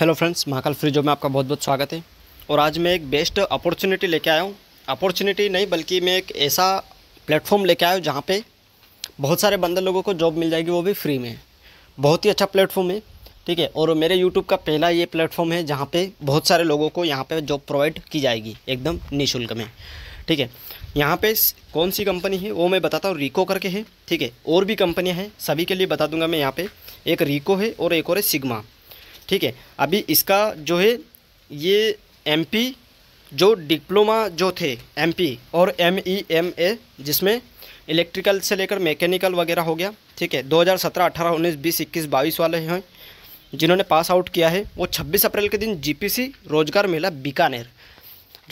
hello friends Mahakal Frijo में आपका बहुत बहुत स्वागत है और आज मैं एक बेस्ट अपॉर्चुनिटी लेके आया हूँ अपॉर्चुनिटी नहीं बल्कि मैं एक ऐसा प्लेटफॉर्म लेके आया हूँ जहाँ पे बहुत सारे बंदर लोगों को जॉब मिल जाएगी वो भी फ्री में बहुत ही अच्छा प्लेटफॉर्म है ठीक है और मेरे यूट्यूब का पहला ये प्लेटफॉर्म है जहाँ पर बहुत सारे लोगों को यहाँ पर जॉब प्रोवाइड की जाएगी एकदम निःशुल्क में ठीक है यहाँ पे कौन सी कंपनी है वो मैं बताता हूँ रिको करके है ठीक है और भी कंपनियाँ हैं सभी के लिए बता दूंगा मैं यहाँ पे एक रिको है और एक और है सिग्मा ठीक है अभी इसका जो है ये एम जो डिप्लोमा जो थे एम और एम ई एम ए जिसमें इलेक्ट्रिकल से लेकर मैकेनिकल वगैरह हो गया ठीक है 2017, 18, 19, 20, 21, 22 वाले हैं जिन्होंने पास आउट किया है वो 26 अप्रैल के दिन जीपीसी रोजगार मेला बीकानेर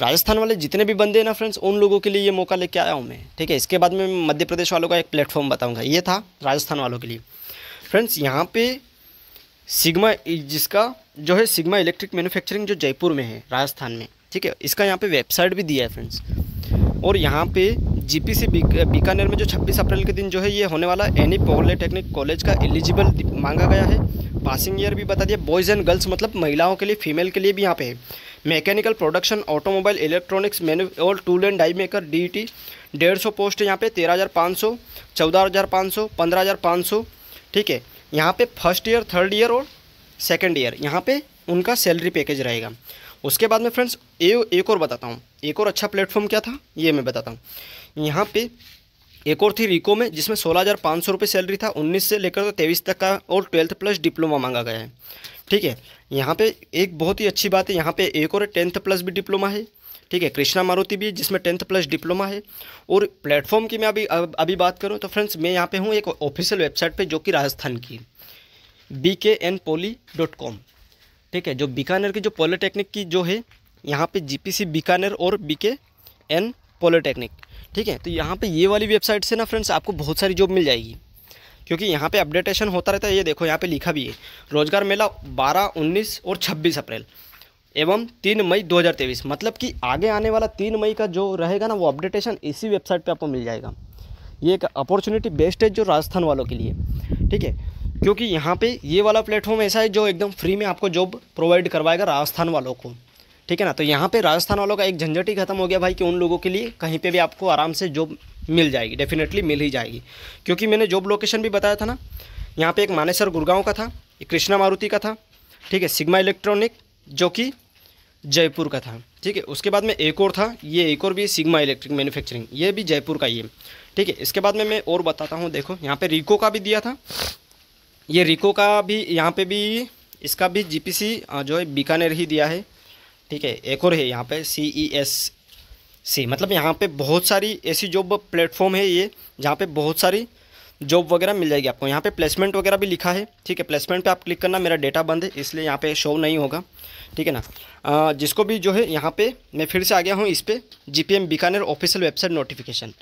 राजस्थान वाले जितने भी बंदे हैं ना फ्रेंड्स उन लोगों के लिए ये मौका लेके आया हूँ मैं ठीक है इसके बाद में मध्य प्रदेश वालों का एक प्लेटफॉर्म बताऊँगा ये था राजस्थान वालों के लिए फ्रेंड्स यहाँ पर सिग्मा जिसका जो है सिग्मा इलेक्ट्रिक मैन्युफैक्चरिंग जो जयपुर में है राजस्थान में ठीक है इसका यहाँ पे वेबसाइट भी दिया है फ्रेंड्स और यहाँ पे जीपीसी बीकानेर में जो 26 अप्रैल के दिन जो है ये होने वाला एनी पॉलिटेक्निक कॉलेज का एलिजिबल मांगा गया है पासिंग ईयर भी बता दिया बॉयज़ एंड गर्ल्स मतलब महिलाओं के लिए फीमेल के लिए भी यहाँ पे है मैकेनिकल प्रोडक्शन ऑटोमोबाइल इलेक्ट्रॉनिक्स मैनु और tool and die maker D T डेढ़ सौ पोस्ट है यहाँ पे तेरह हज़ार पाँच सौ चौदह हज़ार पाँच सौ पंद्रह हज़ार पाँच सौ ठीक है यहाँ पे फर्स्ट ईयर थर्ड ईयर और सेकेंड ईयर यहाँ पे उनका सैलरी पैकेज रहेगा उसके बाद में फ्रेंड्स ए एक और बताता हूँ एक और अच्छा प्लेटफॉर्म क्या था ये मैं बताता हूँ यहाँ पे एक और थी रिको में जिसमें सोलह हज़ार पाँच सौ रुपये सैलरी था उन्नीस से लेकर तो तेईस तक का और ट्वेल्थ प्लस डिप्लोमा मांगा गया है ठीक है यहाँ पर एक बहुत ही अच्छी बात है यहाँ पर एक और टेंथ प्लस भी डिप्लोमा है ठीक है कृष्णा मारुति भी जिसमें टेंथ प्लस डिप्लोमा है और प्लेटफॉर्म की मैं अभी अभी बात करूँ तो फ्रेंड्स मैं यहाँ पर हूँ एक ऑफिशियल वेबसाइट पर जो कि राजस्थान की बी के एन पोली डॉट कॉम ठीक है जो बीकानेर की जो पॉलीटेक्निक की जो है यहाँ पे सी बीकानेर और बी के एन पॉलीटेक्निक ठीक है तो यहाँ पे ये वाली वेबसाइट से ना फ्रेंड्स आपको बहुत सारी जॉब मिल जाएगी क्योंकि यहाँ पे अपडेटेशन होता रहता है ये देखो यहाँ पे लिखा भी है रोज़गार मेला 12, 19 और 26 अप्रैल एवं तीन मई 2023 मतलब कि आगे आने वाला तीन मई का जो रहेगा ना वो अपडेटेशन इसी वेबसाइट पे आपको मिल जाएगा ये एक अपॉर्चुनिटी बेस्ट है जो राजस्थान वालों के लिए ठीक है क्योंकि यहाँ पे ये वाला प्लेटफॉर्म ऐसा है जो एकदम फ्री में आपको जॉब प्रोवाइड करवाएगा राजस्थान वालों को ठीक है ना तो यहाँ पर राजस्थान वालों का एक झंझट ही खत्म हो गया भाई कि उन लोगों के लिए कहीं पर भी आपको आराम से जॉब मिल जाएगी डेफिनेटली मिल ही जाएगी क्योंकि मैंने जॉब लोकेशन भी बताया था ना यहाँ पर एक मानेसर गुड़गांव का था एक कृष्णा मारुति का था ठीक है सिग्मा इलेक्ट्रॉनिक जो कि जयपुर का था ठीक है उसके बाद में एक और था ये एक और भी सिग्मा इलेक्ट्रिक मैन्युफैक्चरिंग ये भी जयपुर का ही है ठीक है इसके बाद में मैं और बताता हूँ देखो यहाँ पे रिको का भी दिया था ये रिको का भी यहाँ पे भी इसका भी जीपीसी जो है बीकानेर ही दिया है ठीक है एक और है यहाँ पर सी ई एस सी मतलब यहाँ पर बहुत सारी ऐसी जो प्लेटफॉर्म है ये जहाँ पर बहुत सारी जॉब वगैरह मिल जाएगी आपको यहाँ पे प्लेसमेंट वगैरह भी लिखा है ठीक है प्लेसमेंट पे आप क्लिक करना मेरा डेटा बंद है इसलिए यहाँ पे शो नहीं होगा ठीक है ना जिसको भी जो है यहाँ पे मैं फिर से आ गया हूँ इस पर जी बीकानेर ऑफिशियल वेबसाइट नोटिफिकेशन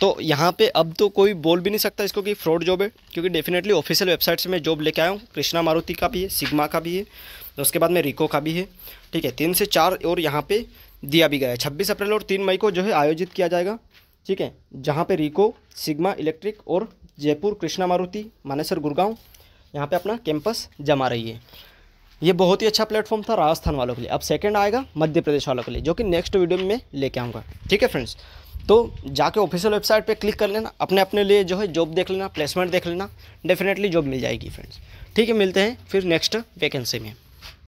तो यहाँ पे अब तो कोई बोल भी नहीं सकता इसको कि फ्रॉड जॉब है क्योंकि डेफिनेटली ऑफिशियल वेबसाइट से मैं जॉब लेके आया हूँ कृष्णा मारुति का भी है सिग्मा का भी है तो उसके बाद में रिको का भी है ठीक है तीन से चार और यहाँ पे दिया भी गया है छब्बीस अप्रैल और तीन मई को जो है आयोजित किया जाएगा ठीक है जहाँ पे रिको सिग्मा इलेक्ट्रिक और जयपुर कृष्णा मारुति मानेसर गुड़गांव यहाँ पे अपना कैंपस जमा रही है ये बहुत ही अच्छा प्लेटफॉर्म था राजस्थान वालों के लिए अब सेकेंड आएगा मध्य प्रदेश वालों के लिए जो कि नेक्स्ट वीडियो में लेके आऊँगा ठीक है फ्रेंड्स तो जाके ऑफिशियल वेबसाइट पे क्लिक कर लेना अपने अपने लिए जो है जॉब देख लेना प्लेसमेंट देख लेना डेफिनेटली जॉब मिल जाएगी फ्रेंड्स ठीक है मिलते हैं फिर नेक्स्ट वैकेंसी में